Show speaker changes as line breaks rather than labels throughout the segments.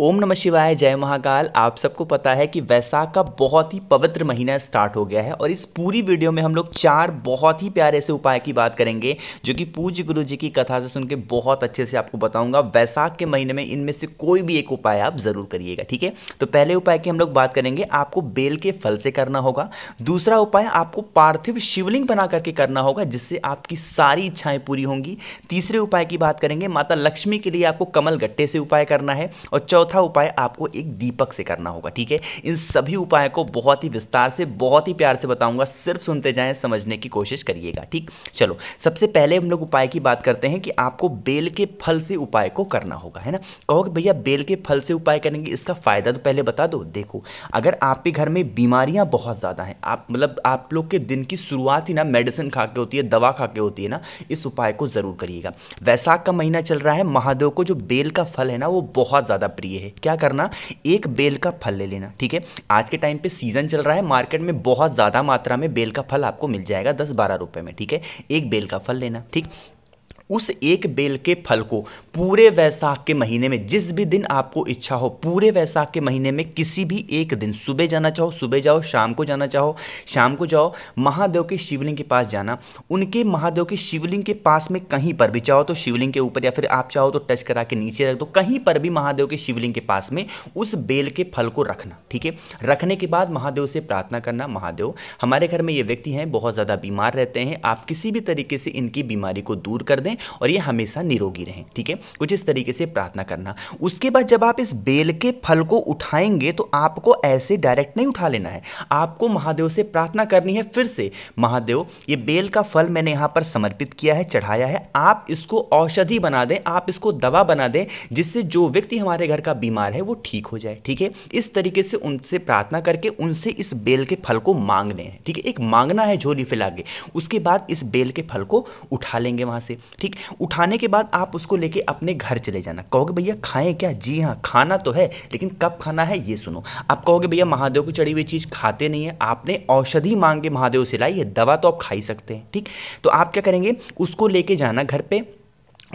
ओम नमः शिवाय जय महाकाल आप सबको पता है कि वैसाख का बहुत ही पवित्र महीना स्टार्ट हो गया है और इस पूरी वीडियो में हम लोग चार बहुत ही प्यारे से उपाय की बात करेंगे जो कि पूज्य गुरु जी की कथा से सुन के बहुत अच्छे से आपको बताऊंगा वैसाख के महीने में इनमें से कोई भी एक उपाय आप ज़रूर करिएगा ठीक है तो पहले उपाय की हम लोग बात करेंगे आपको बेल के फल से करना होगा दूसरा उपाय आपको पार्थिव शिवलिंग बना करके करना होगा जिससे आपकी सारी इच्छाएं पूरी होंगी तीसरे उपाय की बात करेंगे माता लक्ष्मी के लिए आपको कमल गट्टे से उपाय करना है और चौथा चौथा उपाय आपको एक दीपक से करना होगा ठीक है इन सभी उपाय को बहुत ही विस्तार से बहुत ही प्यार से बताऊंगा सिर्फ सुनते जाएं समझने की कोशिश करिएगा ठीक चलो सबसे पहले हम लोग उपाय की बात करते हैं कि आपको बेल के फल से उपाय को करना होगा है ना कि भैया बेल के फल से उपाय करेंगे इसका फ़ायदा तो पहले बता दो देखो अगर आपके घर में बीमारियां बहुत ज़्यादा हैं आप मतलब आप लोग के दिन की शुरुआत ही ना मेडिसिन खा के होती है दवा खा के होती है ना इस उपाय को ज़रूर करिएगा वैसाख का महीना चल रहा है महादेव को जो बेल का फल है ना वो बहुत ज़्यादा प्रिय ये है क्या करना एक बेल का फल ले लेना ठीक है आज के टाइम पे सीज़न चल रहा है मार्केट में बहुत ज़्यादा मात्रा में बेल का फल आपको मिल जाएगा दस बारह रुपये में ठीक है एक बेल का फल लेना ठीक उस एक बेल के फल को पूरे वैसाख के महीने में जिस भी दिन आपको इच्छा हो पूरे वैसाख के महीने में किसी भी एक दिन सुबह जाना चाहो सुबह जाओ शाम को जाना चाहो शाम को जाओ महादेव के शिवलिंग के पास जाना उनके महादेव के शिवलिंग के पास में कहीं पर भी चाहो तो शिवलिंग के ऊपर या फिर आप चाहो तो टच करा के नीचे रख दो कहीं पर भी महादेव के शिवलिंग के पास में उस बेल के फल को रखना ठीक है रखने के बाद महादेव से प्रार्थना करना महादेव हमारे घर में ये व्यक्ति हैं बहुत ज़्यादा बीमार रहते हैं आप किसी भी तरीके से इनकी बीमारी को दूर कर दें और ये हमेशा निरोगी रहें ठीक है कुछ इस तरीके से प्रार्थना करना उसके बाद जब आप इस बेल के फल को उठाएंगे तो आपको ऐसे डायरेक्ट नहीं उठा लेना है आपको महादेव से प्रार्थना करनी है फिर से महादेव ये बेल का फल मैंने यहाँ पर समर्पित किया है चढ़ाया है आप इसको औषधि बना दें आप इसको दवा बना दें जिससे जो व्यक्ति हमारे घर का बीमार है वो ठीक हो जाए ठीक है इस तरीके से उनसे प्रार्थना करके उनसे इस बेल के फल को मांगने हैं ठीक है एक मांगना है झोली फैला के उसके बाद इस बेल के फल को उठा लेंगे वहाँ से ठीक ठीक उठाने के बाद आप उसको लेके अपने घर चले जाना कहोगे भैया खाएं क्या जी हाँ खाना तो है लेकिन कब खाना है ये सुनो आप कहोगे भैया महादेव को चढ़ी हुई चीज़ खाते नहीं है आपने औषधि मांग के महादेव से लाई है दवा तो आप खा ही सकते हैं ठीक तो आप क्या करेंगे उसको लेके जाना घर पर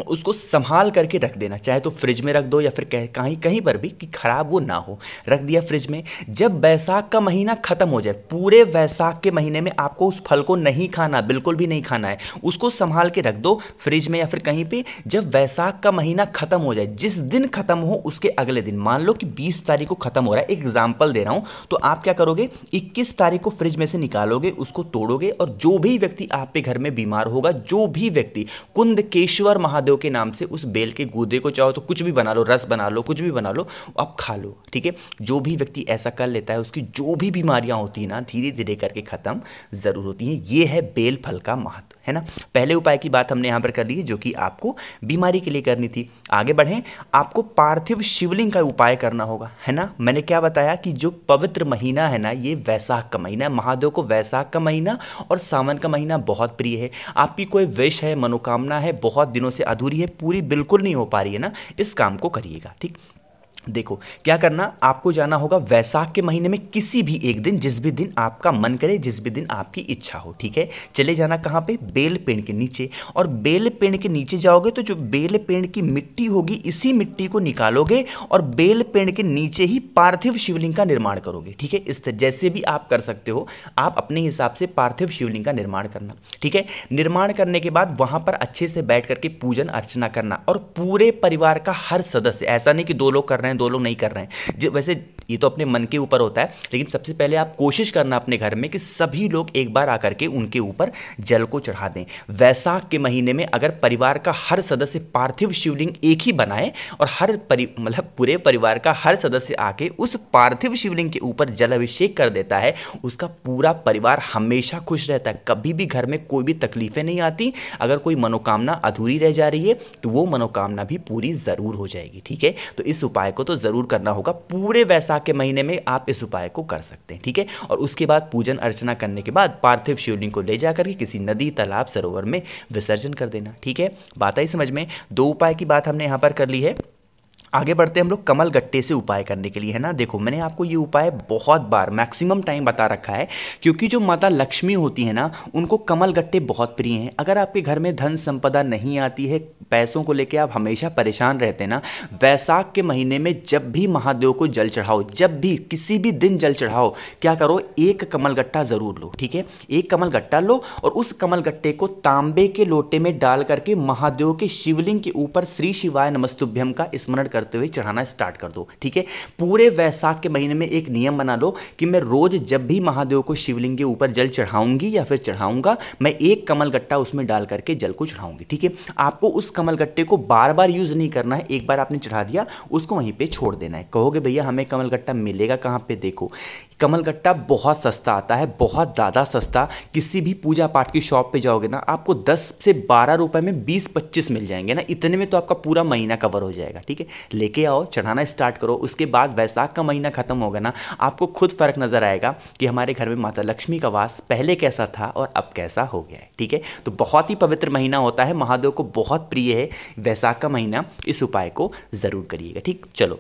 उसको संभाल करके रख देना चाहे तो फ्रिज में रख दो या फिर कह कहीं कहीं पर भी कि ख़राब वो ना हो रख दिया फ्रिज में जब वैसाख का महीना ख़त्म हो जाए पूरे वैसाख के महीने में आपको उस फल को नहीं खाना बिल्कुल भी नहीं खाना है उसको संभाल के रख दो फ्रिज में या फिर कहीं पे जब वैसाख का महीना ख़त्म हो जाए जिस दिन ख़त्म हो उसके अगले दिन मान लो कि बीस तारीख को ख़त्म हो रहा है एग्जाम्पल दे रहा हूँ तो आप क्या करोगे इक्कीस तारीख को फ्रिज में से निकालोगे उसको तोड़ोगे और जो भी व्यक्ति आपके घर में बीमार होगा जो भी व्यक्ति कुंद केशवर महादेव के नाम से उस बेल के गूदे को चाहो तो कुछ भी बना लो रस बना लो कुछ भी बना लो आप खा लो ठीक है जो भी व्यक्ति ऐसा कर लेता है उसकी जो भी बीमारियां होती हैं ना धीरे धीरे करके ख़त्म ज़रूर होती हैं ये है बेल फल का महत्व है ना पहले उपाय की बात हमने यहाँ पर कर ली है जो कि आपको बीमारी के लिए करनी थी आगे बढ़ें आपको पार्थिव शिवलिंग का उपाय करना होगा है ना मैंने क्या बताया कि जो पवित्र महीना है ना ये वैसाख का महीना है महादेव को वैसाख का महीना और सावन का महीना बहुत प्रिय है आपकी कोई विश है मनोकामना है बहुत दिनों से अधूरी है पूरी बिल्कुल नहीं हो पा रही है ना इस काम को करिएगा ठीक देखो क्या करना आपको जाना होगा वैसाख के महीने में किसी भी एक दिन जिस भी दिन आपका मन करे जिस भी दिन आपकी इच्छा हो ठीक है चले जाना कहाँ पे बेल पेड़ के नीचे और बेल पेड़ के नीचे जाओगे तो जो बेल पेड़ की मिट्टी होगी इसी मिट्टी को निकालोगे और बेल पेड़ के नीचे ही पार्थिव शिवलिंग का निर्माण करोगे ठीक है इस जैसे भी आप कर सकते हो आप अपने हिसाब से पार्थिव शिवलिंग का निर्माण करना ठीक है निर्माण करने के बाद वहाँ पर अच्छे से बैठ करके पूजन अर्चना करना और पूरे परिवार का हर सदस्य ऐसा नहीं कि दो लोग कर रहे हैं हैं दो लोग नहीं कर रहे हैं वैसे ये तो अपने मन के ऊपर होता है लेकिन सबसे पहले आप कोशिश करना अपने घर में कि सभी लोग एक बार आकर के उनके ऊपर जल को चढ़ा दें वैसाख के महीने में अगर परिवार का हर सदस्य पार्थिव शिवलिंग एक ही बनाए और हर परि मतलब पूरे परिवार का हर सदस्य आके उस पार्थिव शिवलिंग के ऊपर जल अभिषेक कर देता है उसका पूरा परिवार हमेशा खुश रहता है कभी भी घर में कोई भी तकलीफें नहीं आती अगर कोई मनोकामना अधूरी रह जा रही है तो वो मनोकामना भी पूरी ज़रूर हो जाएगी ठीक है तो इस उपाय को तो ज़रूर करना होगा पूरे वैसा वैशाख के महीने में आप इस उपाय को कर सकते हैं ठीक है और उसके बाद पूजन अर्चना करने के बाद पार्थिव शिवलिंग को ले जाकर के किसी नदी तालाब सरोवर में विसर्जन कर देना ठीक है बात आई समझ में दो उपाय की बात हमने यहाँ पर कर ली है आगे बढ़ते हैं हम लोग कमल गट्टे से उपाय करने के लिए है ना देखो मैंने आपको ये उपाय बहुत बार मैक्सिमम टाइम बता रखा है क्योंकि जो माता लक्ष्मी होती है ना उनको कमल गट्टे बहुत प्रिय हैं अगर आपके घर में धन संपदा नहीं आती है पैसों को लेकर आप हमेशा परेशान रहते हैं ना वैसाख के महीने में जब भी महादेव को जल चढ़ाओ जब भी किसी भी दिन जल चढ़ाओ क्या करो एक कमल गट्टा ज़रूर लो ठीक है एक कमल गट्टा लो और उस कमल गट्टे को तांबे के लोटे में डाल करके महादेव के शिवलिंग के ऊपर श्री शिवाय नमस्तुभ्यम का स्मरण कर करते हुए चढ़ाना स्टार्ट कर दो ठीक है पूरे वैसाख के महीने में एक नियम बना लो कि मैं रोज जब भी महादेव को शिवलिंग के ऊपर जल चढ़ाऊंगी या फिर चढ़ाऊंगा मैं एक कमल गट्टा उसमें डाल करके जल को चढ़ाऊंगी ठीक है आपको उस कमल गट्टे को बार बार यूज़ नहीं करना है एक बार आपने चढ़ा दिया उसको वहीं पर छोड़ देना है कहोगे भैया हमें कमल गट्टा मिलेगा कहाँ पर देखो कमल गट्टा बहुत सस्ता आता है बहुत ज़्यादा सस्ता किसी भी पूजा पाठ की शॉप पे जाओगे ना आपको 10 से 12 रुपए में 20-25 मिल जाएंगे ना इतने में तो आपका पूरा महीना कवर हो जाएगा ठीक है लेके आओ चढ़ाना स्टार्ट करो उसके बाद वैसाख का महीना ख़त्म होगा ना आपको खुद फ़र्क नज़र आएगा कि हमारे घर में माता लक्ष्मी का वास पहले कैसा था और अब कैसा हो गया है ठीक है तो बहुत ही पवित्र महीना होता है महादेव को बहुत प्रिय है वैसाख का महीना इस उपाय को ज़रूर करिएगा ठीक चलो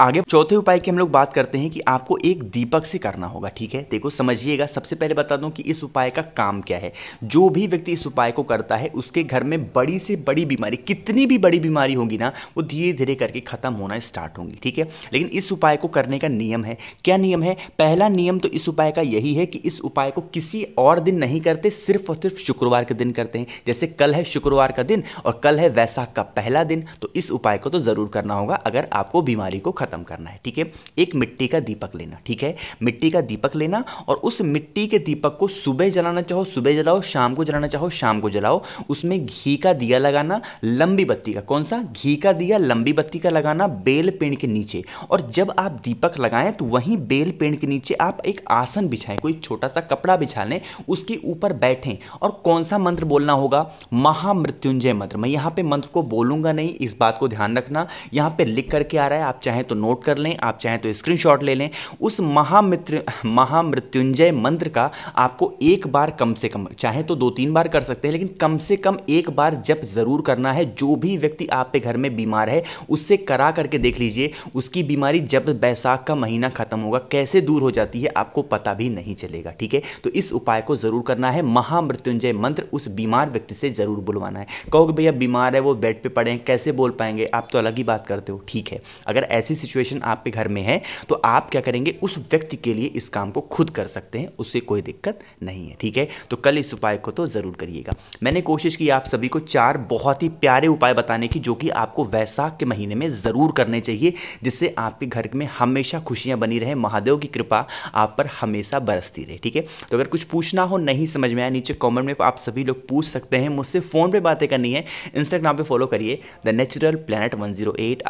आगे चौथे उपाय की हम लोग बात करते हैं कि आपको एक दीपक से करना होगा ठीक है देखो समझिएगा सबसे पहले बता दूं कि इस उपाय का काम क्या है जो भी व्यक्ति इस उपाय को करता है उसके घर में बड़ी से बड़ी बीमारी कितनी भी बड़ी बीमारी होगी ना वो धीरे धीरे करके ख़त्म होना स्टार्ट होंगी ठीक है लेकिन इस उपाय को करने का नियम है क्या नियम है पहला नियम तो इस उपाय का यही है कि इस उपाय को किसी और दिन नहीं करते सिर्फ और सिर्फ शुक्रवार के दिन करते हैं जैसे कल है शुक्रवार का दिन और कल है वैसाख का पहला दिन तो इस उपाय को तो ज़रूर करना होगा अगर आपको बीमारी को ख़त्म करना है ठीक है एक मिट्टी का दीपक लेना ठीक है मिट्टी का दीपक लेना और उस मिट्टी के दीपक को सुबह जलाना चाहो सुबह जलाओ शाम को जलाना चाहो शाम को जलाओ उसमें घी का दिया लगाना लंबी बत्ती का कौन सा घी का दिया लंबी बत्ती का लगाना बेल पेड़ के नीचे और जब आप दीपक लगाएं तो वहीं बेल पेड़ के नीचे आप एक आसन बिछाएं कोई छोटा सा कपड़ा बिछा लें उसके ऊपर बैठें और कौन सा मंत्र बोलना होगा महामृत्युंजय मंत्र मैं यहां पे मंत्र को बोलूंगा नहीं इस बात को ध्यान रखना यहां पे लिख करके आ रहा है आप चाहें तो नोट कर लें आप चाहें तो स्क्रीनशॉट ले लें उस महामित्र महामृत्युंजय मंत्र का आपको एक बार कम से कम चाहे तो दो तीन बार कर सकते हैं लेकिन कम से कम एक बार जब ज़रूर करना है जो भी व्यक्ति आपके घर में बीमार है उससे करा करके देख लीजिए उसकी बीमारी जब बैसाख का महीना ख़त्म होगा कैसे दूर हो जाती है आपको पता भी नहीं चलेगा ठीक है तो इस उपाय को ज़रूर करना है महामृत्युंजय मंत्र उस बीमार व्यक्ति से ज़रूर बुलवाना है कि भैया बीमार है वो बेड पर पड़े हैं कैसे बोल पाएंगे आप तो अलग ही बात करते हो ठीक है अगर ऐसी सिचुएशन आपके घर में है तो आप क्या करेंगे उस व्यक्ति के लिए इस काम को खुद कर सकते हैं उससे कोई दिक्कत नहीं है ठीक है तो कल इस उपाय को तो ज़रूर करिएगा मैंने कोशिश की आप सभी को चार बहुत ही प्यारे उपाय बताने की जो कि आपको वैसाख के महीने में ज़रूर करने चाहिए जिससे आपके घर में हमेशा खुशियाँ बनी रहे महादेव की कृपा आप पर हमेशा बरसती रहे ठीक है तो अगर कुछ पूछना हो नहीं समझ में आया नीचे कॉमेंट में आप सभी लोग पूछ सकते हैं मुझसे फ़ोन पर बातें करनी है इंस्टाग्राम पर फॉलो करिए द नेचुरल प्लानट वन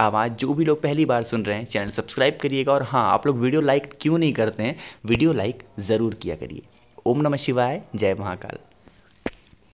आवाज़ जो भी लोग पहली बार सुन रहे हैं चैनल सब्सक्राइब करिएगा और हाँ आप लोग वीडियो लाइक क्यों नहीं करते हैं वीडियो लाइक ज़रूर किया करिए ओम नमः शिवाय जय महाकाल